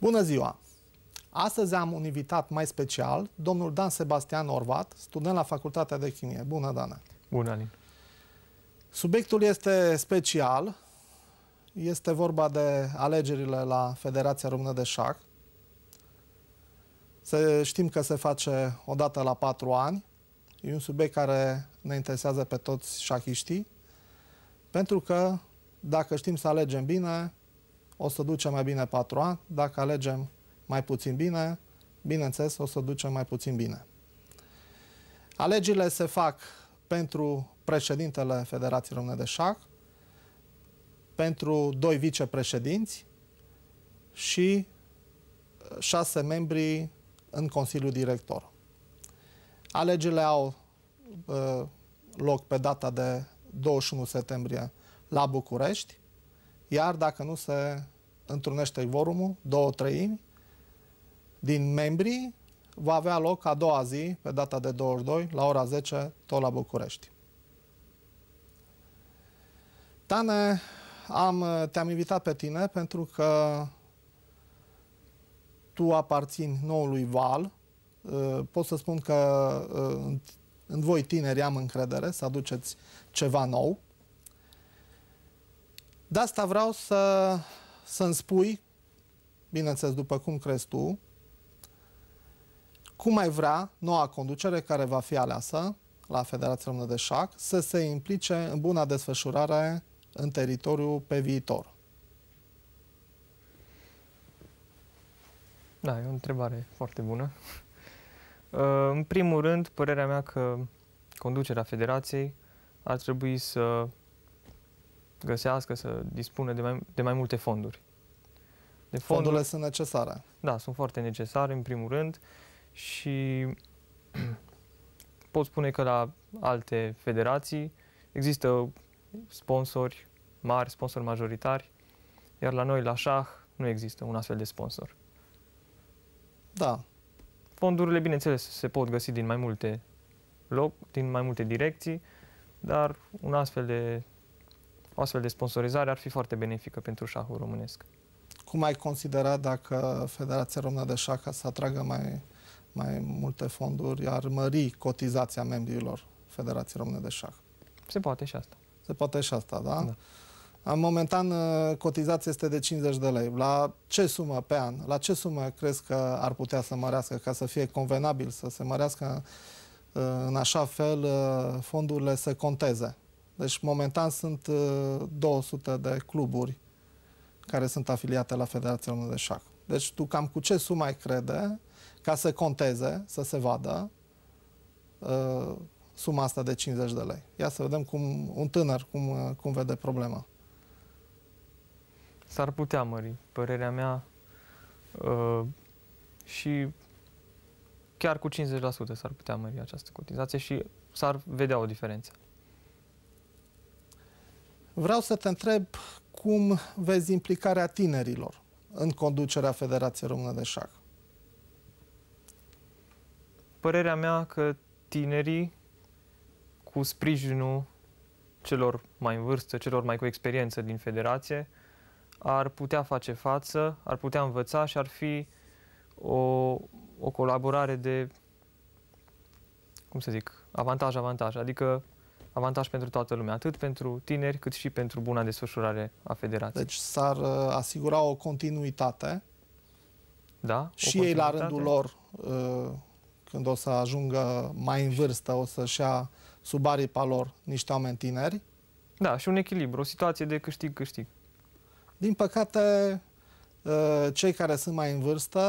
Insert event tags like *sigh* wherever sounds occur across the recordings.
Bună ziua! Astăzi am un invitat mai special, domnul Dan Sebastian Orvat, student la Facultatea de Chimie. Bună, Dana! Bună, Alin! Subiectul este special. Este vorba de alegerile la Federația Română de Șac. Se, știm că se face o dată la patru ani. E un subiect care ne interesează pe toți șachiștii, pentru că dacă știm să alegem bine, o să ducem mai bine 4A, dacă alegem mai puțin bine, bineînțeles o să ducem mai puțin bine. Alegerile se fac pentru președintele Federației Române de Șac, pentru doi vicepreședinți și șase membri în Consiliul Director. Alegerile au uh, loc pe data de 21 septembrie la București. Iar dacă nu se întrunește vorumul, două treimi, din membrii, va avea loc a doua zi, pe data de 22, la ora 10, tot la București. Tane, am, te-am invitat pe tine pentru că tu aparțin noului val. Pot să spun că în voi tineri am încredere să aduceți ceva nou. De asta vreau să, să-mi spui, bineînțeles după cum crezi tu, cum mai vrea noua conducere care va fi aleasă la Federația Română de Șac să se implice în buna desfășurare în teritoriu pe viitor? Da, e o întrebare foarte bună. *laughs* În primul rând, părerea mea că conducerea federației ar trebui să găsească, să dispună de mai, de mai multe fonduri. De fonduri, Fondurile sunt necesare. Da, sunt foarte necesare, în primul rând, și *clears throat* pot spune că la alte federații există sponsori mari, sponsori majoritari, iar la noi, la șah, nu există un astfel de sponsor. Da. Fondurile, bineînțeles, se pot găsi din mai multe loc, din mai multe direcții, dar un astfel de o astfel de sponsorizare ar fi foarte benefică pentru șahul românesc. Cum ai considera dacă Federația Română de Șah ca să atragă mai, mai multe fonduri ar mări cotizația membrilor Federației Române de Șah? Se poate și asta. Se poate și asta, da? da. Momentan, uh, cotizația este de 50 de lei. La ce sumă pe an, la ce sumă crezi că ar putea să mărească ca să fie convenabil, să se mărească uh, în așa fel uh, fondurile să conteze? Deci, momentan sunt 200 uh, de cluburi care sunt afiliate la Federația Română de Șac. Deci tu cam cu ce sumă ai crede ca să conteze, să se vadă uh, suma asta de 50 de lei. Ia să vedem cum un tânăr cum, uh, cum vede problema. S-ar putea mări, părerea mea, uh, și chiar cu 50% s-ar putea mări această cotizație și s-ar vedea o diferență. Vreau să te întreb cum vezi implicarea tinerilor în conducerea Federației Române de Șac. Părerea mea că tinerii, cu sprijinul celor mai în vârstă, celor mai cu experiență din federație, ar putea face față, ar putea învăța și ar fi o, o colaborare de, cum să zic, avantaj-avantaj. Adică avantaj pentru toată lumea, atât pentru tineri cât și pentru buna desfășurare a federației. Deci s-ar uh, asigura o continuitate da, și ei la rândul lor, uh, când o să ajungă mai în vârstă, o să-și ia sub aripa lor niște oameni tineri. Da, și un echilibru, o situație de câștig-câștig. Din păcate, uh, cei care sunt mai în vârstă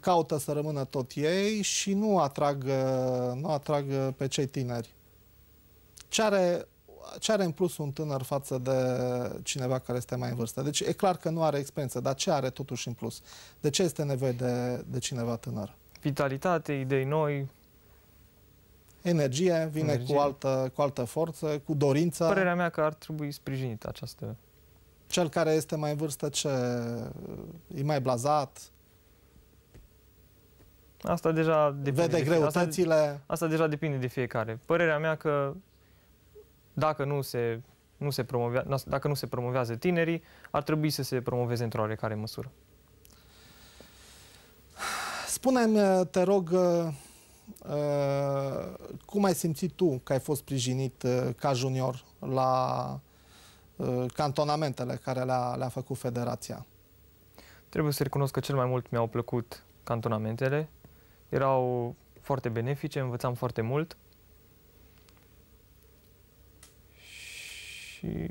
caută să rămână tot ei și nu atrag, nu atrag pe cei tineri. Ce are, ce are în plus un tânăr față de cineva care este mai în vârstă? Deci e clar că nu are experiență, dar ce are totuși în plus? De ce este nevoie de, de cineva tânăr? Vitalitate, idei noi, energie, vine energie. cu altă, cu altă forță, cu dorință. Părerea mea că ar trebui sprijinită această... Cel care este mai în vârstă, ce? E mai blazat? Asta deja depinde. Vede de greutățile? Asta, asta deja depinde de fiecare. Părerea mea că dacă nu se, nu se, promovează, dacă nu se promovează tinerii, ar trebui să se promoveze într-o oarecare măsură. Spune-mi, te rog, uh, uh, cum ai simțit tu că ai fost sprijinit uh, ca junior la cantonamentele care le-a, le-a făcut federația? Trebuie să recunosc că cel mai mult mi-au plăcut cantonamentele. Erau foarte benefice, învățam foarte mult. și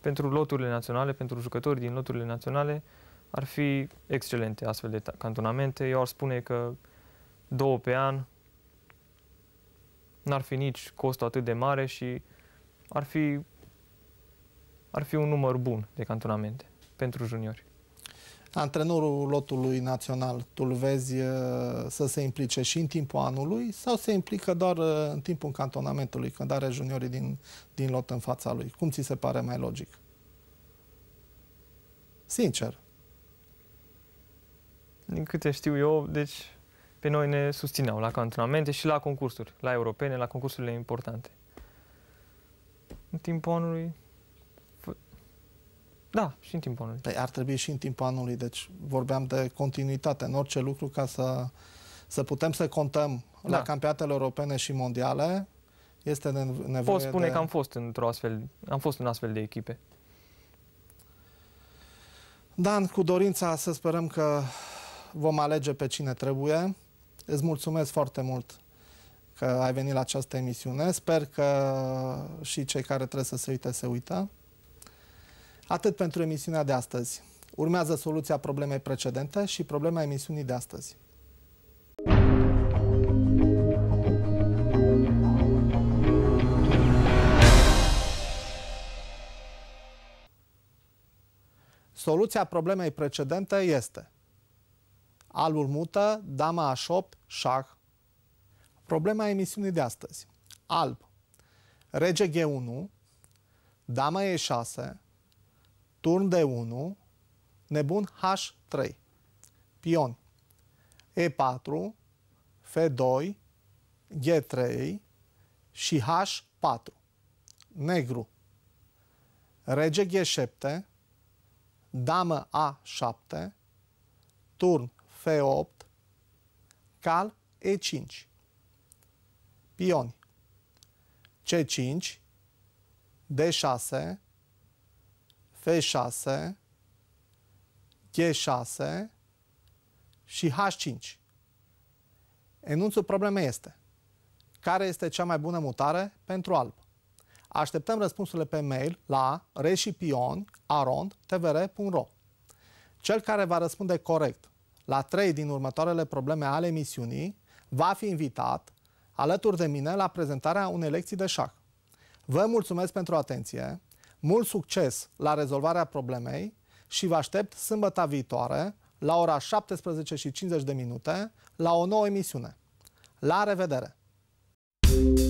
pentru loturile naționale, pentru jucători din loturile naționale, ar fi excelente astfel de cantonamente. Eu ar spune că două pe an n-ar fi nici costul atât de mare și ar fi, ar fi un număr bun de cantonamente pentru juniori antrenorul lotului național, tu vezi eh, să se implice și în timpul anului sau se implică doar eh, în timpul cantonamentului, când are juniorii din, din lot în fața lui? Cum ți se pare mai logic? Sincer. Din câte știu eu, deci pe noi ne susțineau la cantonamente și la concursuri, la europene, la concursurile importante. În timpul anului da, și în timpul anului. Păi ar trebui și în timpul anului, deci vorbeam de continuitate în orice lucru ca să, să putem să contăm da. la campionatele europene și mondiale. Este nevoie Pot spune de... că am fost într-o astfel, am fost în astfel de echipe. Dan, cu dorința să sperăm că vom alege pe cine trebuie. Îți mulțumesc foarte mult că ai venit la această emisiune. Sper că și cei care trebuie să se uite, se uită. Atât pentru emisiunea de astăzi. Urmează soluția problemei precedente și problema emisiunii de astăzi. Soluția problemei precedente este alul mută, dama a8, șah. Problema emisiunii de astăzi. Alb. Rege G1, dama E6, turn de 1, nebun H3, pion E4, F2, G3 și H4, negru, rege G7, damă A7, turn F8, cal E5, pioni C5, D6, G6 și H5. Enunțul problemei este care este cea mai bună mutare pentru alb? Așteptăm răspunsurile pe mail la reșipion.arond.tvr.ro Cel care va răspunde corect la trei din următoarele probleme ale emisiunii va fi invitat alături de mine la prezentarea unei lecții de șah. Vă mulțumesc pentru atenție! Mult succes la rezolvarea problemei și vă aștept sâmbătă viitoare la ora 17 și 50 de minute la o nouă emisiune. La revedere! thank you